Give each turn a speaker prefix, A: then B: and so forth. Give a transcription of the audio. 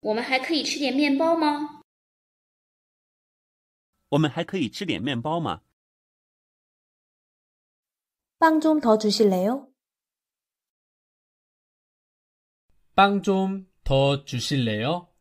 A: 我们还可以吃点面包吗？
B: 我们还可以吃点面包吗？
A: 빵좀더주실래 요？
C: 빵좀
D: 더주실래 요？